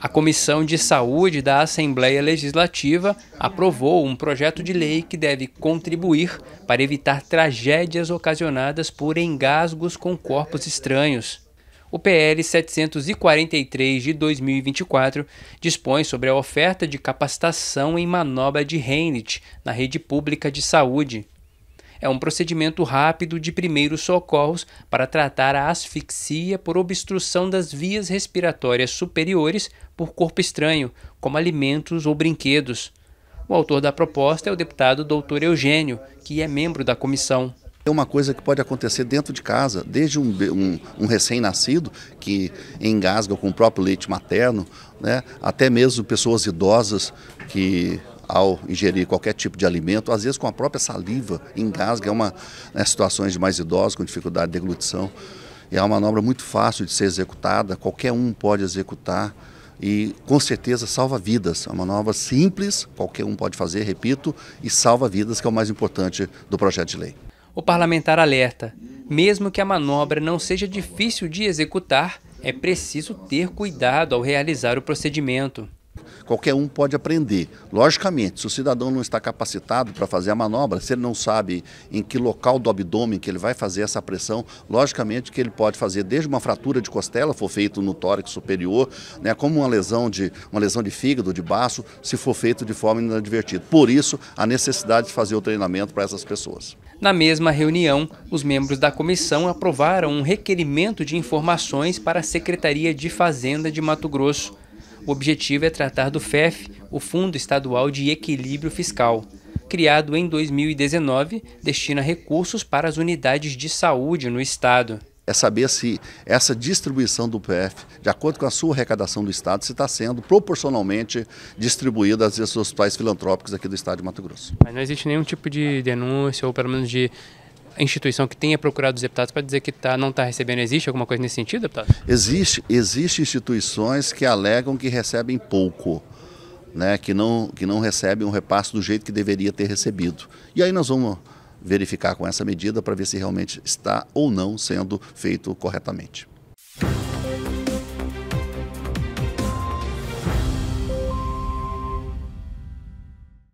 A Comissão de Saúde da Assembleia Legislativa aprovou um projeto de lei que deve contribuir para evitar tragédias ocasionadas por engasgos com corpos estranhos. O PL 743 de 2024 dispõe sobre a oferta de capacitação em manobra de Heinrich na rede pública de saúde é um procedimento rápido de primeiros socorros para tratar a asfixia por obstrução das vias respiratórias superiores por corpo estranho, como alimentos ou brinquedos. O autor da proposta é o deputado Dr. Eugênio, que é membro da comissão. É uma coisa que pode acontecer dentro de casa, desde um, um, um recém-nascido que engasga com o próprio leite materno, né, até mesmo pessoas idosas que ao ingerir qualquer tipo de alimento, às vezes com a própria saliva, engasga, é uma né, situações de mais idosos com dificuldade de deglutição. É uma manobra muito fácil de ser executada, qualquer um pode executar e com certeza salva vidas. É uma manobra simples, qualquer um pode fazer, repito, e salva vidas, que é o mais importante do projeto de lei. O parlamentar alerta: mesmo que a manobra não seja difícil de executar, é preciso ter cuidado ao realizar o procedimento qualquer um pode aprender. Logicamente, se o cidadão não está capacitado para fazer a manobra, se ele não sabe em que local do abdômen que ele vai fazer essa pressão, logicamente que ele pode fazer desde uma fratura de costela, for feito no tórax superior, né, como uma lesão de uma lesão de fígado, de baço, se for feito de forma inadvertida. Por isso, a necessidade de fazer o treinamento para essas pessoas. Na mesma reunião, os membros da comissão aprovaram um requerimento de informações para a Secretaria de Fazenda de Mato Grosso o objetivo é tratar do FEF, o Fundo Estadual de Equilíbrio Fiscal. Criado em 2019, destina recursos para as unidades de saúde no estado é saber se essa distribuição do PF, de acordo com a sua arrecadação do Estado, se está sendo proporcionalmente distribuída às vezes, aos hospitais filantrópicos aqui do Estado de Mato Grosso. Mas não existe nenhum tipo de denúncia ou pelo menos de instituição que tenha procurado os deputados para dizer que tá, não está recebendo? Existe alguma coisa nesse sentido, deputado? Existe, existe instituições que alegam que recebem pouco. Né, que, não, que não recebem um repasse do jeito que deveria ter recebido. E aí nós vamos verificar com essa medida para ver se realmente está ou não sendo feito corretamente.